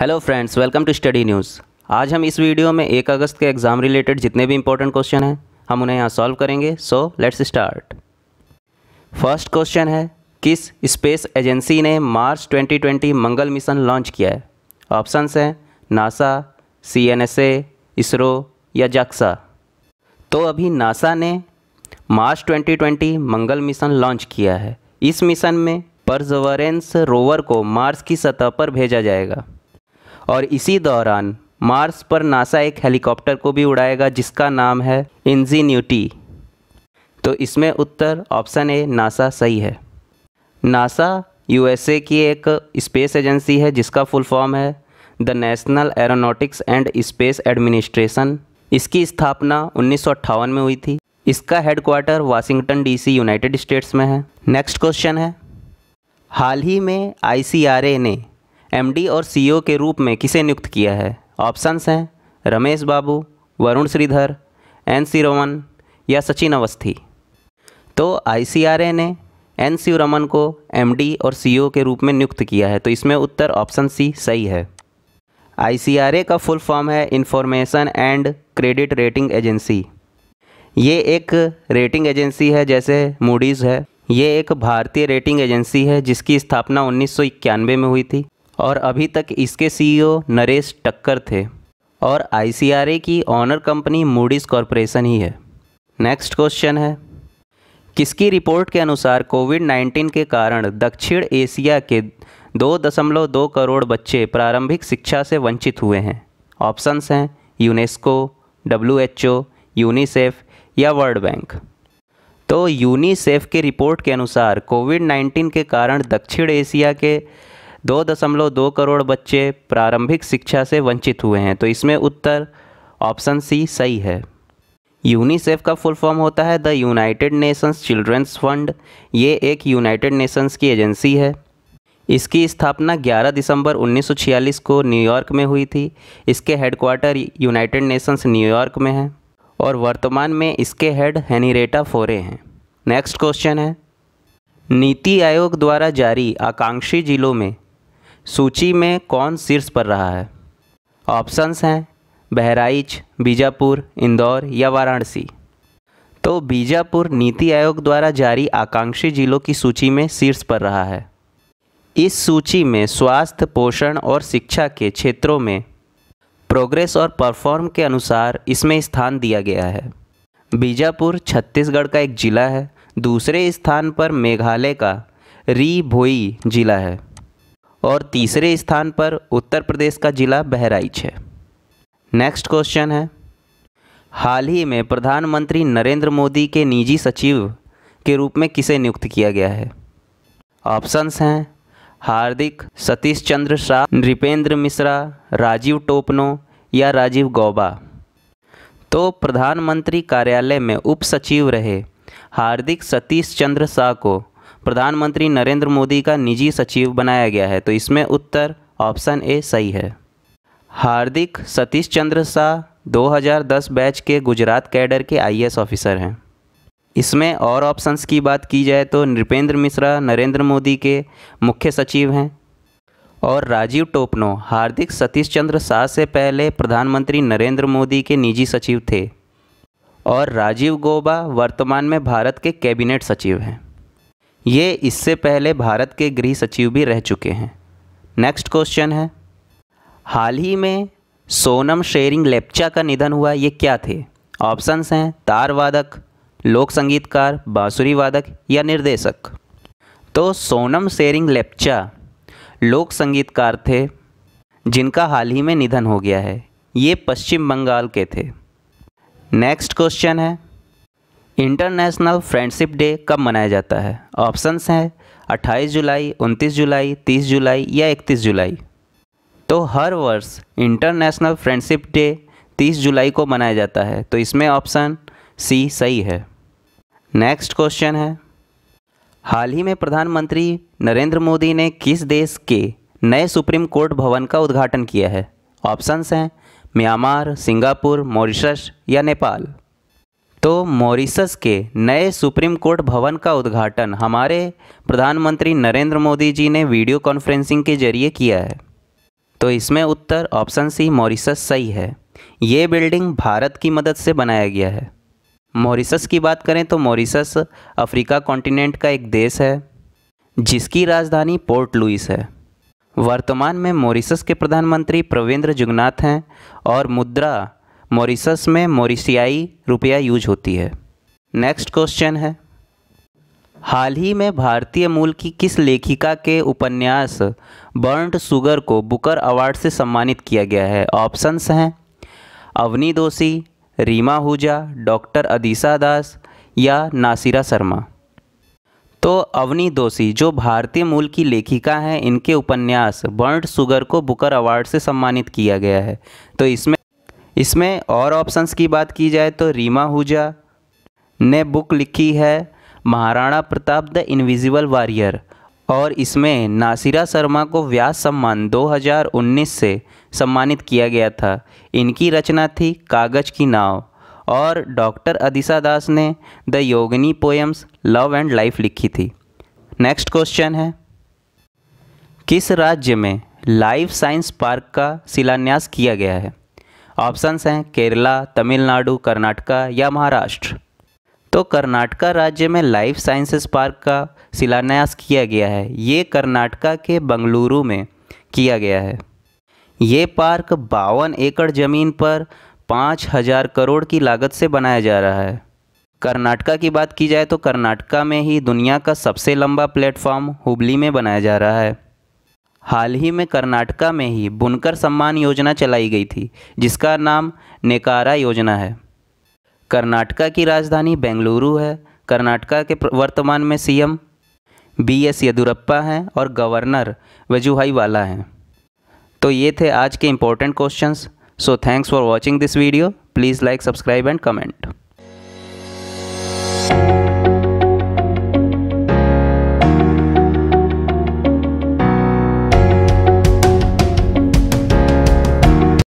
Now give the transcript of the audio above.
hello friends welcome to study news आज हम इस वीडियो में एक अगस्त के एग्ज़ाम रिलेटेड जितने भी इंपॉर्टेंट क्वेश्चन हैं हम उन्हें यहाँ सॉल्व करेंगे so let's start first question है किस स्पेस एजेंसी ने मार्च 2020 मंगल मिशन लॉन्च किया है ऑप्शंस हैं NASA C N S A ISRO या जक्सा तो अभी नासा ने मार्च ट्वेंटी मंगल मिशन लॉन्च किया है इस मिशन में परजवरेंस रोवर को मार्स की सतह पर भेजा जाएगा और इसी दौरान मार्स पर नासा एक हेलीकॉप्टर को भी उड़ाएगा जिसका नाम है इंजीन्यूटी तो इसमें उत्तर ऑप्शन ए नासा सही है नासा यूएसए की एक स्पेस एजेंसी है जिसका फुल फॉर्म है the National Aeronautics and Space Administration इसकी स्थापना उन्नीस में हुई थी इसका headquarter Washington DC United States में है नेक्स्ट क्वेश्चन है हाल ही में आईसीआरए ने एमडी और सीईओ के रूप में किसे नियुक्त किया है ऑप्शंस हैं रमेश बाबू वरुण श्रीधर एन सी रमन या सचिन अवस्थी तो आईसीआरए ने एन सी रमन को एमडी और सीईओ के रूप में नियुक्त किया है तो इसमें उत्तर ऑप्शन सी सही है आईसीआरए का फुल फॉर्म है information and credit rating agency ये एक रेटिंग एजेंसी है जैसे मूडीज़ है ये एक भारतीय रेटिंग एजेंसी है जिसकी स्थापना उन्नीस में हुई थी और अभी तक इसके सीईओ e नरेश टक्कर थे और आईसीआरए की ऑनर कंपनी मूडीज़ कॉरपोरेशन ही है नेक्स्ट क्वेश्चन है किसकी रिपोर्ट के अनुसार कोविड 19 के कारण दक्षिण एशिया के 2.2 करोड़ बच्चे प्रारंभिक शिक्षा से वंचित हुए हैं ऑप्शंस हैं यूनेस्को डब्ल्यू यूनिसेफ या वर्ल्ड बैंक तो यूनिसेफ के रिपोर्ट के अनुसार कोविड 19 के कारण दक्षिण एशिया के दो दशमलव दो करोड़ बच्चे प्रारंभिक शिक्षा से वंचित हुए हैं तो इसमें उत्तर ऑप्शन सी सही है यूनिसेफ का फुल फॉर्म होता है the United Nations Children's Fund ये एक यूनाइटेड नेशंस की एजेंसी है इसकी स्थापना 11 दिसंबर 1946 को न्यूयॉर्क में हुई थी इसके हेडक्वार्टर यूनाइटेड नेशंस न्यूयॉर्क में है और वर्तमान में इसके हेड हैनीरेटा फोरे हैं नेक्स्ट क्वेश्चन है नीति आयोग द्वारा जारी आकांक्षी जिलों में सूची में कौन शीर्ष पर रहा है ऑप्शंस हैं बहराइच बीजापुर इंदौर या वाराणसी तो बीजापुर नीति आयोग द्वारा जारी आकांक्षी जिलों की सूची में शीर्ष पर रहा है इस सूची में स्वास्थ्य पोषण और शिक्षा के क्षेत्रों में प्रोग्रेस और परफॉर्म के अनुसार इसमें स्थान दिया गया है बीजापुर छत्तीसगढ़ का एक ज़िला है दूसरे स्थान पर मेघालय का री भोई ज़िला है और तीसरे स्थान पर उत्तर प्रदेश का जिला बहराइच है नेक्स्ट क्वेश्चन है हाल ही में प्रधानमंत्री नरेंद्र मोदी के निजी सचिव के रूप में किसे नियुक्त किया गया है ऑप्शंस हैं हार्दिक सतीश चंद्र शाह नृपेंद्र मिश्रा राजीव टोपनो या राजीव गौबा तो प्रधानमंत्री कार्यालय में उप सचिव रहे हार्दिक सतीश चंद्र शाह को प्रधानमंत्री नरेंद्र मोदी का निजी सचिव बनाया गया है तो इसमें उत्तर ऑप्शन ए सही है हार्दिक सतीश चंद्र शाह 2010 बैच के गुजरात कैडर के आईएएस ऑफिसर हैं इसमें और ऑप्शंस की बात की जाए तो नृपेंद्र मिश्रा नरेंद्र मोदी के मुख्य सचिव हैं और राजीव टोपनो हार्दिक सतीश चंद्र शाह से पहले प्रधानमंत्री नरेंद्र मोदी के निजी सचिव थे और राजीव गोबा वर्तमान में भारत के कैबिनेट सचिव हैं ये इससे पहले भारत के गृह सचिव भी रह चुके हैं नेक्स्ट क्वेश्चन है हाल ही में सोनम शेरिंग लेप्चा का निधन हुआ ये क्या थे ऑप्शंस हैं तार वादक लोक संगीतकार बांसुरी वादक या निर्देशक तो सोनम शेरिंग लेप्चा लोक संगीतकार थे जिनका हाल ही में निधन हो गया है ये पश्चिम बंगाल के थे नेक्स्ट क्वेश्चन है इंटरनेशनल फ्रेंडशिप डे कब मनाया जाता है ऑप्शंस हैं 28 जुलाई 29 जुलाई 30 जुलाई या 31 जुलाई तो हर वर्ष इंटरनेशनल फ्रेंडशिप डे 30 जुलाई को मनाया जाता है तो इसमें ऑप्शन सी सही है नेक्स्ट क्वेश्चन है हाल ही में प्रधानमंत्री नरेंद्र मोदी ने किस देश के नए सुप्रीम कोर्ट भवन का उद्घाटन किया है ऑप्शंस हैं म्यांमार सिंगापुर मॉरिशस या नेपाल तो मॉरिसस के नए सुप्रीम कोर्ट भवन का उद्घाटन हमारे प्रधानमंत्री नरेंद्र मोदी जी ने वीडियो कॉन्फ्रेंसिंग के जरिए किया है तो इसमें उत्तर ऑप्शन सी मॉरिसस सही है ये बिल्डिंग भारत की मदद से बनाया गया है मॉरिसस की बात करें तो मॉरिसस अफ्रीका कॉन्टिनेंट का एक देश है जिसकी राजधानी पोर्ट लुइस है वर्तमान में मॉरिसस के प्रधानमंत्री प्रवेंद्र जुगनाथ हैं और मुद्रा मॉरिसस में मॉरिसियाई रुपया यूज होती है नेक्स्ट क्वेश्चन है हाल ही में भारतीय मूल की किस लेखिका के उपन्यास बर्न्ड सुगर को बुकर अवार्ड से सम्मानित किया गया है ऑप्शंस हैं अवनी दोषी रीमा हुजा डॉक्टर अदीसा दास या नासिरा शर्मा तो अवनी दोषी जो भारतीय मूल की लेखिका हैं इनके उपन्यास बर्न्ड सुगर को बुकर अवार्ड से सम्मानित किया गया है तो इसमें इसमें और ऑप्शंस की बात की जाए तो रीमा हुजा ने बुक लिखी है Maharana Pratap The Invisible Warrior और इसमें नासिरा शर्मा को व्यास सम्मान 2019 से सम्मानित किया गया था इनकी रचना थी कागज़ की नाव और डॉक्टर अदिशा दास ने the Yogini poems love and life लिखी थी नेक्स्ट क्वेश्चन है किस राज्य में लाइफ साइंस पार्क का शिलान्यास किया गया है ऑप्शंस हैं केरला तमिलनाडु कर्नाटका या महाराष्ट्र तो कर्नाटका राज्य में लाइफ साइंसेस पार्क का शिलान्यास किया गया है ये कर्नाटका के बंगलुरु में किया गया है ये पार्क बावन एकड़ ज़मीन पर पाँच हज़ार करोड़ की लागत से बनाया जा रहा है कर्नाटका की बात की जाए तो कर्नाटका में ही दुनिया का सबसे लंबा प्लेटफॉर्म हुबली में बनाया जा रहा है हाल ही में कर्नाटका में ही बुनकर सम्मान योजना चलाई गई थी जिसका नाम नेकारा योजना है कर्नाटका की राजधानी बेंगलुरु है कर्नाटका के वर्तमान में सीएम बी एस येदुरप्पा हैं और गवर्नर वजूहाई वाला हैं तो ये थे आज के important questions so thanks for watching this video please like subscribe and comment